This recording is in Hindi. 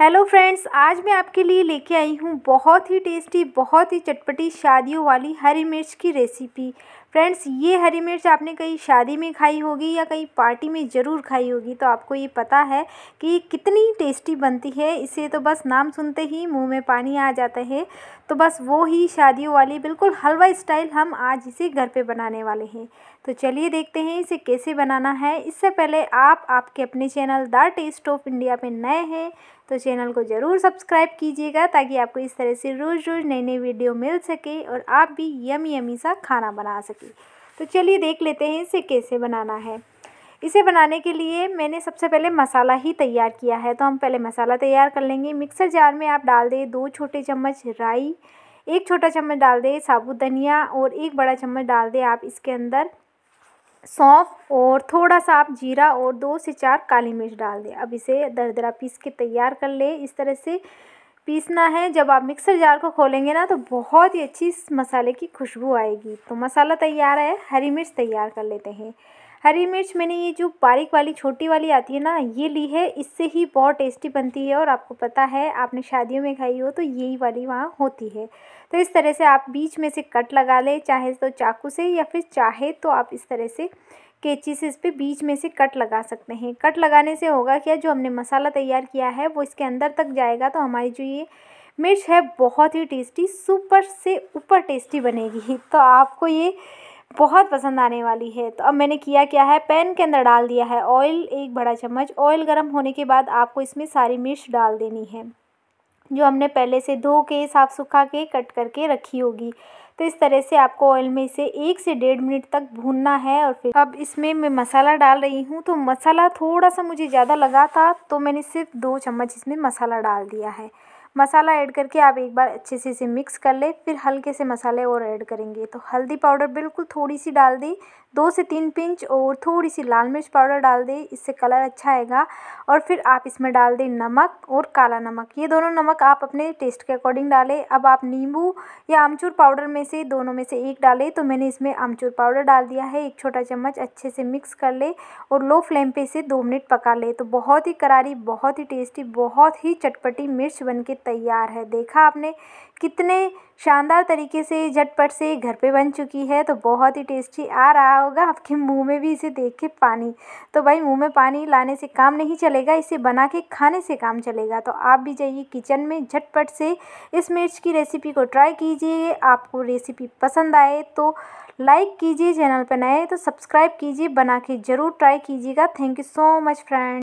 हेलो फ्रेंड्स आज मैं आपके लिए लेके आई हूँ बहुत ही टेस्टी बहुत ही चटपटी शादियों वाली हरी मिर्च की रेसिपी फ्रेंड्स ये हरी मिर्च आपने कहीं शादी में खाई होगी या कहीं पार्टी में ज़रूर खाई होगी तो आपको ये पता है कि कितनी टेस्टी बनती है इसे तो बस नाम सुनते ही मुंह में पानी आ जाता है तो बस वो ही शादियों वाली बिल्कुल हलवा स्टाइल हम आज इसे घर पे बनाने वाले हैं तो चलिए देखते हैं इसे कैसे बनाना है इससे पहले आप आपके अपने channel the taste of India पर नए हैं तो चैनल को ज़रूर सब्सक्राइब कीजिएगा ताकि आपको इस तरह से रोज़ रोज़ नई नई वीडियो मिल सके और आप भी यमी यमी सा खाना बना सकें जाएगी तो चलिए देख लेते हैं इसे कैसे बनाना है इसे बनाने के लिए मैंने सबसे पहले मसाला ही तैयार किया है तो हम पहले मसाला तैयार कर लेंगे मिक्सर जार में आप डाल दें दो छोटे चम्मच राई एक छोटा चम्मच डाल दें साबुत धनिया और एक बड़ा चम्मच डाल दें आप इसके अंदर सौंफ और थोड़ा सा आप जीरा और दो से चार काली मिर्च डाल दें अब इसे दरदरा पीस के तैयार कर लें इस तरह से पीसना है जब आप मिक्सर जार को खोलेंगे ना तो बहुत ही अच्छी मसाले की खुशबू आएगी तो मसाला तैयार है हरी मिर्च तैयार कर लेते हैं हरी मिर्च मैंने ये जो बारीक वाली छोटी वाली आती है ना ये ली है इससे ही बहुत टेस्टी बनती है और आपको पता है आपने शादियों में खाई हो तो यही वाली वहाँ होती है तो इस तरह से आप बीच में से कट लगा लें चाहे तो चाकू से या फिर चाहे तो आप इस तरह से कैची से इस पर बीच में से कट लगा सकते हैं कट लगाने से होगा क्या जो हमने मसाला तैयार किया है वो इसके अंदर तक जाएगा तो हमारी जो ये मिर्च है बहुत ही टेस्टी सुपर से ऊपर टेस्टी बनेगी तो आपको ये बहुत पसंद आने वाली है तो अब मैंने किया क्या है पैन के अंदर डाल दिया है ऑयल एक बड़ा चम्मच ऑयल गर्म होने के बाद आपको इसमें सारी मिर्च डाल देनी है जो हमने पहले से धो के साफ़ सुखा के कट करके रखी होगी तो इस तरह से आपको ऑयल में इसे एक से डेढ़ मिनट तक भूनना है और फिर अब इसमें मैं मसाला डाल रही हूँ तो मसाला थोड़ा सा मुझे ज़्यादा लगा था तो मैंने सिर्फ दो चम्मच इसमें मसाला डाल दिया है मसाला ऐड करके आप एक बार अच्छे से इसे मिक्स कर लें फिर हल्के से मसाले और ऐड करेंगे तो हल्दी पाउडर बिल्कुल थोड़ी सी डाल दी दो से तीन पिंच और थोड़ी सी लाल मिर्च पाउडर डाल दें इससे कलर अच्छा आएगा और फिर आप इसमें डाल दें नमक और काला नमक ये दोनों नमक आप अपने टेस्ट के अकॉर्डिंग डालें अब आप नींबू या आमचूर पाउडर में से दोनों में से एक डालें तो मैंने इसमें आमचूर पाउडर डाल दिया है एक छोटा चम्मच अच्छे से मिक्स कर ले और लो फ्लेम पर इसे दो मिनट पका ले तो बहुत ही करारी बहुत ही टेस्टी बहुत ही चटपटी मिर्च बन के तैयार है देखा आपने कितने शानदार तरीके से झटपट से घर पे बन चुकी है तो बहुत ही टेस्टी आ रहा होगा आपके मुंह में भी इसे देख के पानी तो भाई मुंह में पानी लाने से काम नहीं चलेगा इसे बना के खाने से काम चलेगा तो आप भी जाइए किचन में झटपट से इस मिर्च की रेसिपी को ट्राई कीजिए आपको रेसिपी पसंद आए तो लाइक कीजिए चैनल पर नए तो सब्सक्राइब कीजिए बना के ज़रूर ट्राई कीजिएगा thank you so much friend